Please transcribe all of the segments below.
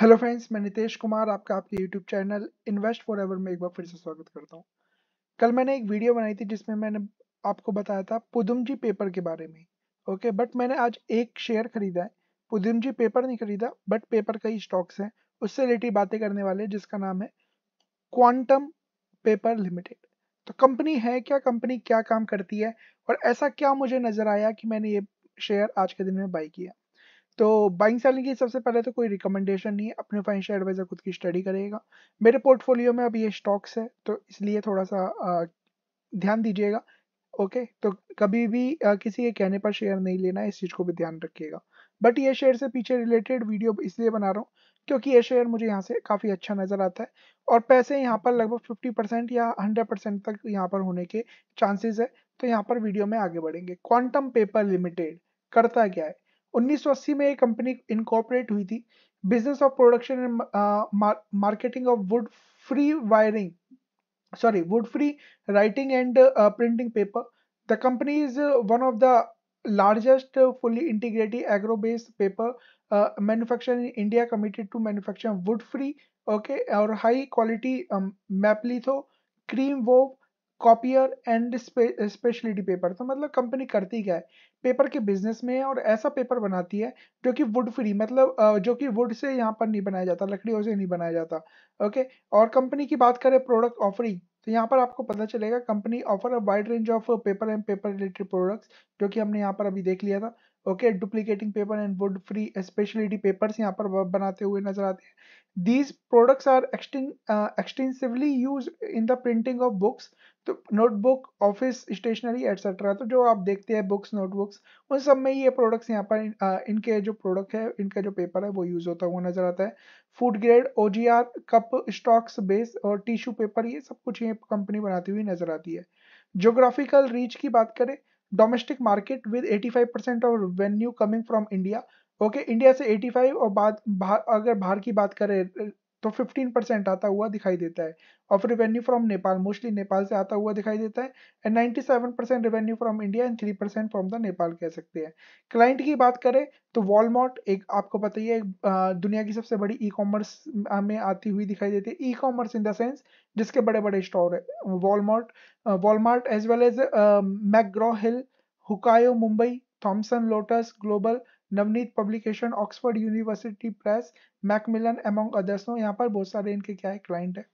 hello friends मैं नितेश कुमार आपका आपके YouTube channel invest forever में एक बार फिर से स्वागत करता हूँ कल मैंने एक वीडियो बनाई थी जिसमें मैंने आपको बताया था पुदुम जी पेपर के बारे में ओके बट मैंने आज एक शेयर खरीदा है पुदुम जी पेपर नहीं खरीदा बट पेपर कई स्टॉक्स हैं उससे रिलेटेड बातें करने वाले जिसका नाम है क्वांटम पेपर लिमिटेड तो कंपनी है क्या कंपनी क्या काम करती है और ऐसा क्या मुझे नजर आया कि मैंने ये शेयर आज के दिन में बाई किया तो बाइंग सेलिंग की सबसे पहले तो कोई रिकमेंडेशन नहीं है अपने फाइनेंशियल एडवाइज़र खुद की स्टडी करेगा मेरे पोर्टफोलियो में अब ये स्टॉक्स है तो इसलिए थोड़ा सा ध्यान दीजिएगा ओके तो कभी भी किसी के कहने पर शेयर नहीं लेना इस चीज़ को भी ध्यान रखिएगा बट ये शेयर से पीछे रिलेटेड वीडियो इसलिए बना रहा हूँ क्योंकि ये शेयर मुझे यहाँ से काफ़ी अच्छा नज़र आता है और पैसे यहाँ पर लगभग फिफ्टी परसेंट या हंड्रेड परसेंट तक यहाँ पर होने के चांसेस है तो यहाँ पर वीडियो में आगे बढ़ेंगे क्वांटम पेपर लिमिटेड करता क्या है 1980 में ये कंपनी इनकॉर्पोरेट हुई थी business of production and marketing of wood free wiring sorry wood free writing and printing paper the company is one of the largest fully integrated agro based paper manufacture in India committed to manufacture wood free okay और high quality maplitho cream wove copier and speciality paper तो मतलब company करती क्या है paper के business में है और ऐसा पेपर बनाती है जो कि वुड फ्री मतलब जो कि वुड से यहाँ पर नहीं बनाया जाता लकड़ियों से नहीं बनाया जाता ओके और कंपनी की बात करें प्रोडक्ट ऑफरिंग तो यहाँ पर आपको पता चलेगा company offer a wide range of paper and paper related products जो कि हमने यहाँ पर अभी देख लिया था okay duplicating paper and wood free speciality papers यहाँ पर बनाते हुए नजर आते हैं these products are extensively use in the printing of books तो नोटबुक ऑफिस स्टेशनरी एट्सेट्रा तो जो आप देखते हैं बुक्स नोटबुक्स उन सब में ये प्रोडक्ट्स यहाँ पर इनके जो प्रोडक्ट है इनका जो पेपर है वो यूज़ होता हुआ नज़र आता है food grade O cup stocks base और टिश्यू पेपर ये सब कुछ ये कंपनी बनाती हुई नज़र आती है जोग्राफिकल रीच की बात करें domestic market with 85 percent of revenue coming from India okay India से 85 और बाद बाहर अगर बाहर की बात करें तो 15 परसेंट आता हुआ दिखाई देता है of revenue from Nepal mostly Nepal से आता हुआ दिखाई देता है and 97 percent revenue from India and 3 percent from the Nepal कह सकते हैं क्लाइंट की बात करें तो वॉलमार्ट एक आपको पता ही है दुनिया की सबसे बड़ी ई कॉमर्स में आती हुई दिखाई देती है e commerce in the sense जिसके बड़े बड़े स्टोर है Walmart Walmart as well as McGraw Hill हुकायो Mumbai Thomson Lotus Global Navneet publication Oxford University Press Macmillan among others no यहाँ पर बहुत सारे इनके क्या है क्लाइंट है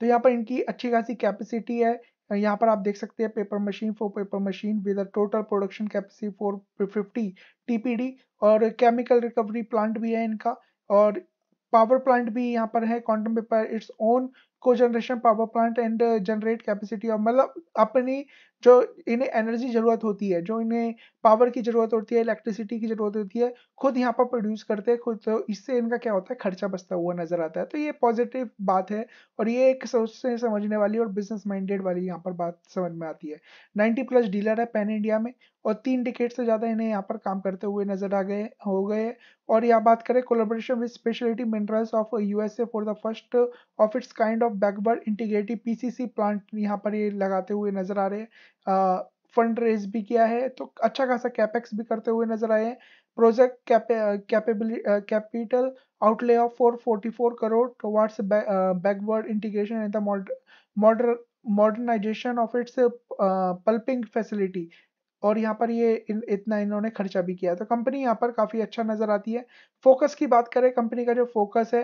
तो यहाँ पर इनकी अच्छी खासी कैपेसिटी है यहाँ पर आप देख सकते हैं paper machine four paper machine with total production capacity four fifty TPD और केमिकल रिकवरी प्लांट भी है इनका और पावर प्लांट भी यहाँ पर है Quantum Paper its own cogeneration power plant and generate capacity और मतलब अपनी जो इन्हें एनर्जी ज़रूरत होती है जो इन्हें पावर की ज़रूरत होती है इलेक्ट्रिसिटी की ज़रूरत होती है खुद यहाँ पर प्रोड्यूस करते हैं खुद तो इससे इनका क्या होता है खर्चा बचता हुआ नज़र आता है तो ये पॉजिटिव बात है और ये एक सोच से समझने वाली और बिजनेस माइंडेड वाली यहाँ पर बात समझ में आती है नाइन्टी प्लस डीलर है पैन इंडिया में और तीन टिकेट से ज़्यादा इन्हें यहाँ पर काम करते हुए नजर आ गए हो गए और यहाँ बात करें collaboration with Speciality Minerals of USA for the first of its kind of backward integrative PCC plant यहाँ पर ये लगाते हुए नजर आ रहे हैं फंड रेज भी किया है तो अच्छा खासा कैपेक्स भी करते हुए नजर आए हैं project capability capital outlay of four forty four crore towards backward integration and the modernisation of its pulping facility और यहाँ पर ये इतना इन्होंने खर्चा भी किया तो कंपनी यहाँ पर काफ़ी अच्छा नज़र आती है फोकस की बात करें कंपनी का जो फोकस है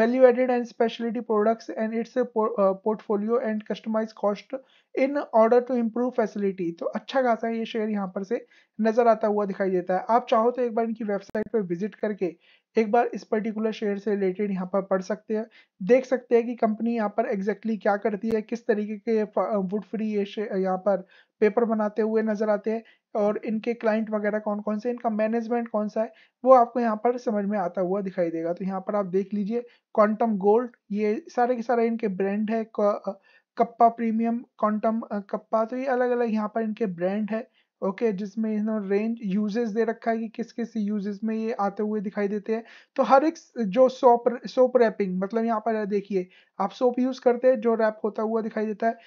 value added and speciality products and its portfolio and customise cost in order to improve facility तो अच्छा खासा ये शेयर यहाँ पर से नज़र आता हुआ दिखाई देता है आप चाहो तो एक बार इनकी वेबसाइट पर विजिट करके एक बार इस पर्टिकुलर शेयर से रिलेटेड यहाँ पर पढ़ सकते हैं देख सकते हैं कि कंपनी यहाँ पर एग्जैक्टली exactly क्या करती है किस तरीके के वुड फ्री ये यहाँ पर पेपर बनाते हुए नज़र आते हैं और इनके क्लाइंट वगैरह कौन कौन से इनका मैनेजमेंट कौन सा है वो आपको यहाँ पर समझ में आता हुआ दिखाई देगा तो यहाँ पर आप देख लीजिए क्वांटम गोल्ड ये सारे के सारे इनके ब्रांड है कप्पा प्रीमियम क्वांटम कप्पा तो ये अलग अलग यहाँ पर इनके ब्रांड है ओके okay, जिसमें इन्होंने रेंज यूजेस दे रखा है कि किस किस यूजेस में ये आते हुए दिखाई देते हैं तो हर एक जो सोप सोप रैपिंग मतलब यहाँ पर देखिए आप सोप यूज करते हैं जो रैप होता हुआ दिखाई देता है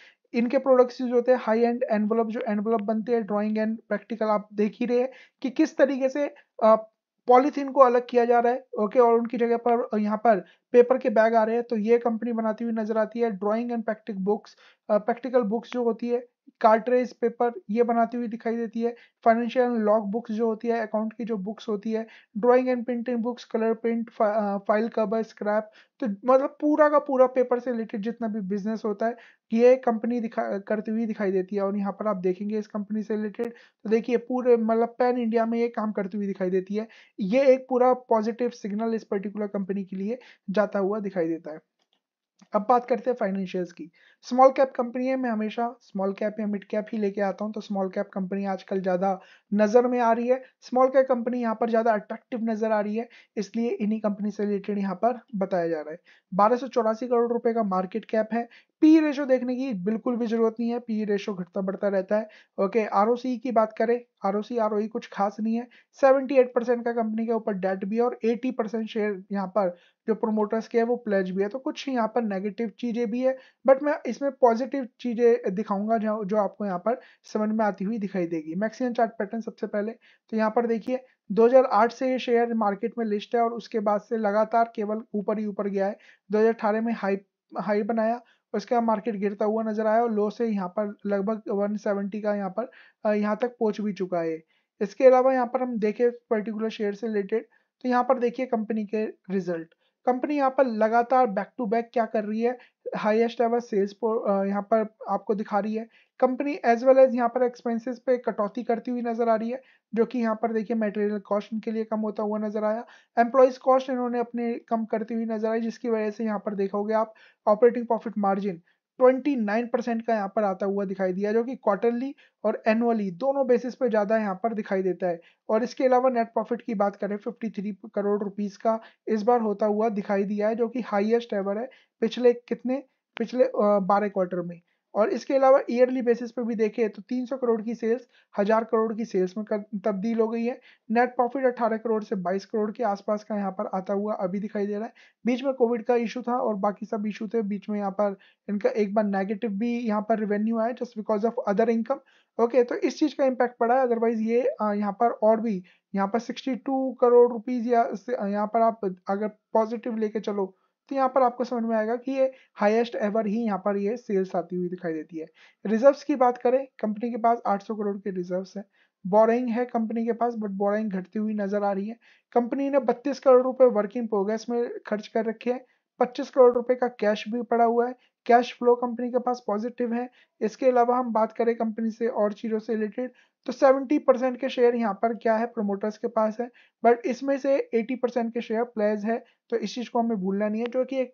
इनके प्रोडक्ट्स यूज होते हैं हाई एंड एनवलप जो एनवलप बनते हैं ड्राइंग एंड प्रैक्टिकल आप देख ही रहे हैं कि किस तरीके से पॉलीथीन को अलग किया जा रहा है ओके और उनकी जगह पर यहाँ पर पेपर के बैग आ रहे हैं तो ये कंपनी बनाती हुई नजर आती है drawing and practice books practical books जो होती है कार्ट्रेज पेपर ये बनाती हुई दिखाई देती है फाइनेंशियल लॉग बुक्स जो होती है अकाउंट की जो बुक्स होती है drawing and printing books colour print file cover scrap तो मतलब पूरा का पूरा पेपर से रिलेटेड जितना भी बिजनेस होता है ये कंपनी दिखा करती हुई दिखाई देती है और यहाँ पर आप देखेंगे इस कंपनी से रिलेटेड तो देखिए पूरे मतलब पैन इंडिया में ये काम करती हुई दिखाई देती है ये एक पूरा पॉजिटिव सिग्नल इस पर्टिकुलर कंपनी के लिए जाता हुआ दिखाई देता है अब बात करते हैं फाइनेंशियल्स की स्मॉल कैप कंपनी है मैं हमेशा स्मॉल कैप या मिड कैप ही लेके आता हूँ तो स्मॉल कैप कंपनी आजकल ज़्यादा नज़र में आ रही है स्मॉल कैप कंपनी यहाँ पर ज़्यादा अट्रैक्टिव नज़र आ रही है इसलिए इन्हीं कंपनी से रिलेटेड यहाँ पर बताया जा रहा है बारह करोड़ रुपए का मार्केट कैप है पी रेशो देखने की बिल्कुल भी जरूरत नहीं है पी रेशो घटता बढ़ता रहता है ओके आर की बात करें आर ओ सी आर कुछ खास नहीं है 78 परसेंट का कंपनी के ऊपर डेट भी है और 80 परसेंट शेयर यहाँ पर जो प्रोमोटर्स के है वो प्लेज भी है तो कुछ यहाँ पर नेगेटिव चीज़ें भी है बट मैं इसमें पॉजिटिव चीज़ें दिखाऊंगा जो जो आपको यहाँ पर समझ में आती हुई दिखाई देगी मैक्सिमम चार्ट पैटर्न सबसे पहले तो यहाँ पर देखिए 2008 से ये शेयर मार्केट में लिस्ट है और उसके बाद से लगातार केवल ऊपर ही ऊपर गया है 2018 में हाई हाई बनाया उसके बाद मार्केट गिरता हुआ नजर आया और लो से यहाँ पर लगभग 170 का यहाँ पर यहाँ तक पहुँच भी चुका है इसके अलावा यहाँ पर हम देखें पर्टिकुलर शेयर से रिलेटेड तो यहाँ पर देखिए कंपनी के रिजल्ट कंपनी यहाँ पर लगातार बैक टू बैक क्या कर रही है हाईएस्ट एवर सेल्स यहाँ पर आपको दिखा रही है कंपनी एज वेल एज यहाँ पर एक्सपेंसेस पे कटौती करती हुई नजर आ रही है जो कि यहाँ पर देखिए मटेरियल कॉस्ट इनके लिए कम होता हुआ नजर आया एम्प्लॉयज कॉस्ट इन्होंने अपने कम करती हुई नजर आई जिसकी वजह से यहाँ पर देखोगे आप ऑपरेटिंग प्रॉफिट मार्जिन 29% का यहाँ पर आता हुआ दिखाई दिया जो कि क्वार्टरली और एनुअली दोनों बेसिस पे ज़्यादा यहाँ पर दिखाई देता है और इसके अलावा नेट प्रॉफिट की बात करें 53 करोड़ रुपीस का इस बार होता हुआ दिखाई दिया है जो कि हाईएस्ट एवर है पिछले कितने पिछले बारह क्वार्टर में और इसके अलावा ईयरली बेसिस पर भी देखें तो 300 करोड़ की सेल्स हजार करोड़ की सेल्स में तब्दील हो गई है नेट प्रॉफिट 18 करोड़ से 22 करोड़ के आसपास का यहाँ पर आता हुआ अभी दिखाई दे रहा है बीच में कोविड का इशू था और बाकी सब इशू थे बीच में यहाँ पर इनका एक बार नेगेटिव भी यहाँ पर रिवेन्यू आया just because of other income okay तो इस चीज़ का इम्पैक्ट पड़ा है अदरवाइज ये यहाँ पर और भी यहाँ पर सिक्सटी करोड़ रुपीज़ या यहाँ पर आप अगर पॉजिटिव लेके चलो तो यहाँ पर आपको समझ में आएगा कि ये हाईएस्ट एवर ही यहाँ पर ये सेल्स आती हुई दिखाई देती है रिजर्व्स की बात करें कंपनी के पास 800 करोड़ के रिजर्व्स हैं बोरिंग है कंपनी के पास बट बोरिंग घटती हुई नजर आ रही है कंपनी ने 32 करोड़ रुपए वर्किंग प्रोग्रेस में खर्च कर रखे हैं पच्चीस करोड़ रुपए का कैश भी पड़ा हुआ है कैश फ्लो कंपनी के पास पॉजिटिव है इसके अलावा हम बात करें कंपनी से और चीज़ों से रिलेटेड तो 70 परसेंट के शेयर यहाँ पर क्या है प्रोमोटर्स के पास है बट इसमें से 80 परसेंट के शेयर प्लेयर्स है तो इस चीज़ को हमें भूलना नहीं है जो कि एक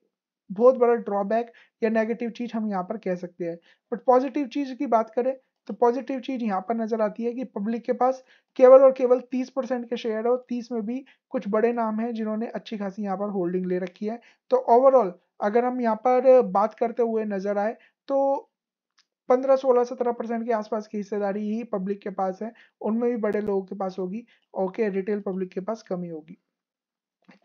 बहुत बड़ा ड्रॉबैक या नेगेटिव चीज़ हम यहाँ पर कह सकते हैं बट पॉजिटिव चीज़ की बात करें तो पॉजिटिव चीज यहाँ पर नजर आती है कि पब्लिक के पास केवल और केवल 30 परसेंट के शेयर है और 30 में भी कुछ बड़े नाम हैं जिन्होंने अच्छी खासी यहाँ पर होल्डिंग ले रखी है तो ओवरऑल अगर हम यहाँ पर बात करते हुए नजर आए तो पंद्रह सोलह सत्रह परसेंट के आसपास की हिस्सेदारी ही पब्लिक के पास है उनमें भी बड़े लोगों के पास होगी ओके रिटेल पब्लिक के पास कमी होगी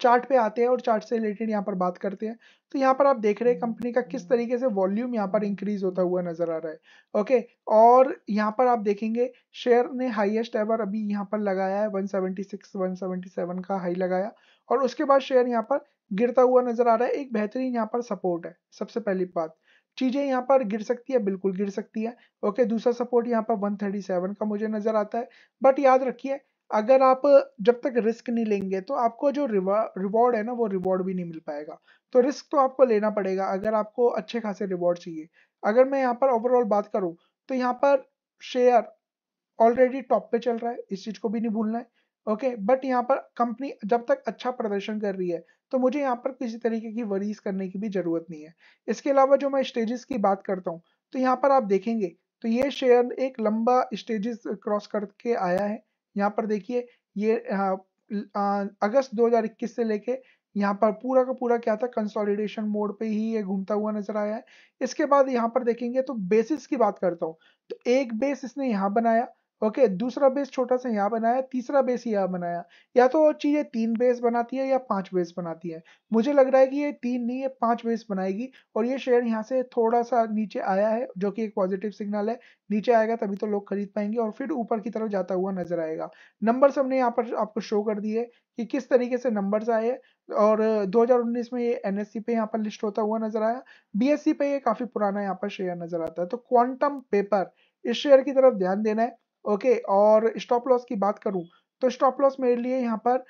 चार्ट पे आते हैं और चार्ट से रिलेटेड यहाँ पर बात करते हैं तो यहाँ पर आप देख रहे हैं कंपनी का किस तरीके से वॉल्यूम यहाँ पर इंक्रीज होता हुआ नजर आ रहा है ओके और यहाँ पर आप देखेंगे शेयर ने हाईएस्ट एवर अभी यहाँ पर लगाया है 176 177 का हाई लगाया और उसके बाद शेयर यहाँ पर गिरता हुआ नजर आ रहा है एक बेहतरीन यहाँ पर सपोर्ट है सबसे पहली बात चीजें यहाँ पर गिर सकती है बिल्कुल गिर सकती है ओके दूसरा सपोर्ट यहाँ पर 137 का मुझे नजर आता है बट याद रखिए अगर आप जब तक रिस्क नहीं लेंगे तो आपको जो रिवॉर्ड है ना वो रिवॉर्ड भी नहीं मिल पाएगा तो रिस्क तो आपको लेना पड़ेगा अगर आपको अच्छे खासे रिवॉर्ड चाहिए अगर मैं यहाँ पर ओवरऑल बात करूँ तो यहाँ पर शेयर ऑलरेडी टॉप पे चल रहा है इस चीज़ को भी नहीं भूलना है ओके बट यहाँ पर कंपनी जब तक अच्छा प्रदर्शन कर रही है तो मुझे यहाँ पर किसी तरीके की वरीज करने की भी ज़रूरत नहीं है इसके अलावा जो मैं स्टेजेस की बात करता हूँ तो यहाँ पर आप देखेंगे तो ये शेयर एक लंबा स्टेजेस क्रॉस करके आया है यहाँ पर देखिए ये हाँ, अगस्त 2021 से लेके यहाँ पर पूरा का पूरा क्या था कंसोलिडेशन मोड पे ही ये घूमता हुआ नजर आया है इसके बाद यहाँ पर देखेंगे तो बेसिस की बात करता हूँ तो एक बेस इसने यहाँ बनाया ओके दूसरा बेस छोटा सा यहाँ बनाया तीसरा बेस यहाँ बनाया या तो चीज़ें तीन बेस बनाती है या पांच बेस बनाती है मुझे लग रहा है कि ये तीन नहीं है पांच बेस बनाएगी और ये शेयर यहाँ से थोड़ा सा नीचे आया है जो कि एक पॉजिटिव सिग्नल है नीचे आएगा तभी तो लोग खरीद पाएंगे और फिर ऊपर की तरफ जाता हुआ नजर आएगा नंबर हमने यहाँ पर आपको शो कर दिए कि किस तरीके से नंबर्स आए और 2019 में ये एन पे यहाँ पर लिस्ट होता हुआ नजर आया बी पे ये काफ़ी पुराना यहाँ पर शेयर नजर आता है तो क्वांटम पेपर इस शेयर की तरफ ध्यान देना है ओके और स्टॉप लॉस की बात करूँ तो स्टॉप लॉस मेरे लिए यहाँ पर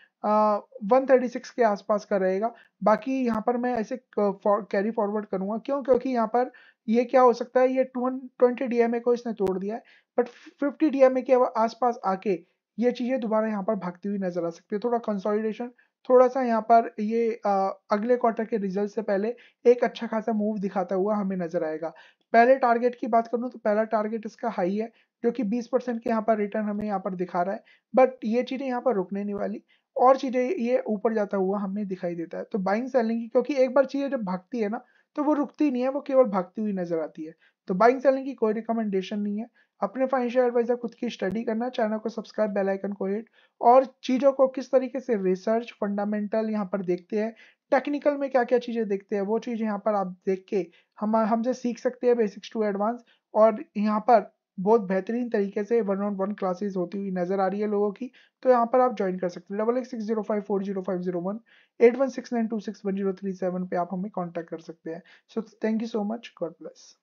वन थर्टी सिक्स के आसपास का रहेगा बाकी यहाँ पर मैं ऐसे कैरी फॉरवर्ड करूँगा क्यों क्योंकि यहाँ पर ये क्या हो सकता है ये टू ट्वेंटी डी को इसने तोड़ दिया है बट फिफ्टी डी के आसपास आके ये चीज़ें दोबारा यहाँ पर भागती हुई नजर आ सकती है थोड़ा कंसोलिडेशन थोड़ा सा यहाँ पर ये आ, अगले क्वार्टर के रिजल्ट से पहले एक अच्छा खासा मूव दिखाता हुआ हमें नजर आएगा पहले टारगेट की बात करूँ तो पहला टारगेट इसका हाई है क्योंकि 20 परसेंट के यहाँ पर रिटर्न हमें यहाँ पर दिखा रहा है बट ये चीज़ें यहाँ पर रुकने नहीं वाली और चीज़ें ये ऊपर जाता हुआ हमें दिखाई देता है तो बाइंग सेलिंग की क्योंकि एक बार चीज़ें जब भागती है ना तो वो रुकती नहीं है वो केवल भागती हुई नजर आती है तो बाइंग सेलिंग की कोई रिकमेंडेशन नहीं है अपने फाइनेंशियल एडवाइजर खुद की स्टडी करना चैनल को सब्सक्राइब बेल आइकन को हिट और चीज़ों को किस तरीके से रिसर्च फंडामेंटल यहाँ पर देखते हैं टेक्निकल में क्या क्या चीज़ें देखते हैं वो चीज़ यहाँ पर आप देख के हम हमसे सीख सकते हैं बेसिक्स टू एडवांस और यहाँ पर बहुत बेहतरीन तरीके से वन ऑन वन क्लासेस होती हुई नजर आ रही है लोगों की तो यहाँ पर आप ज्वाइन कर सकते हैं डबल एक six zero five four zero five zero one eight one six nine two six one zero three seven पे आप हमें कॉन्टेक्ट कर सकते हैं so thank you so much God bless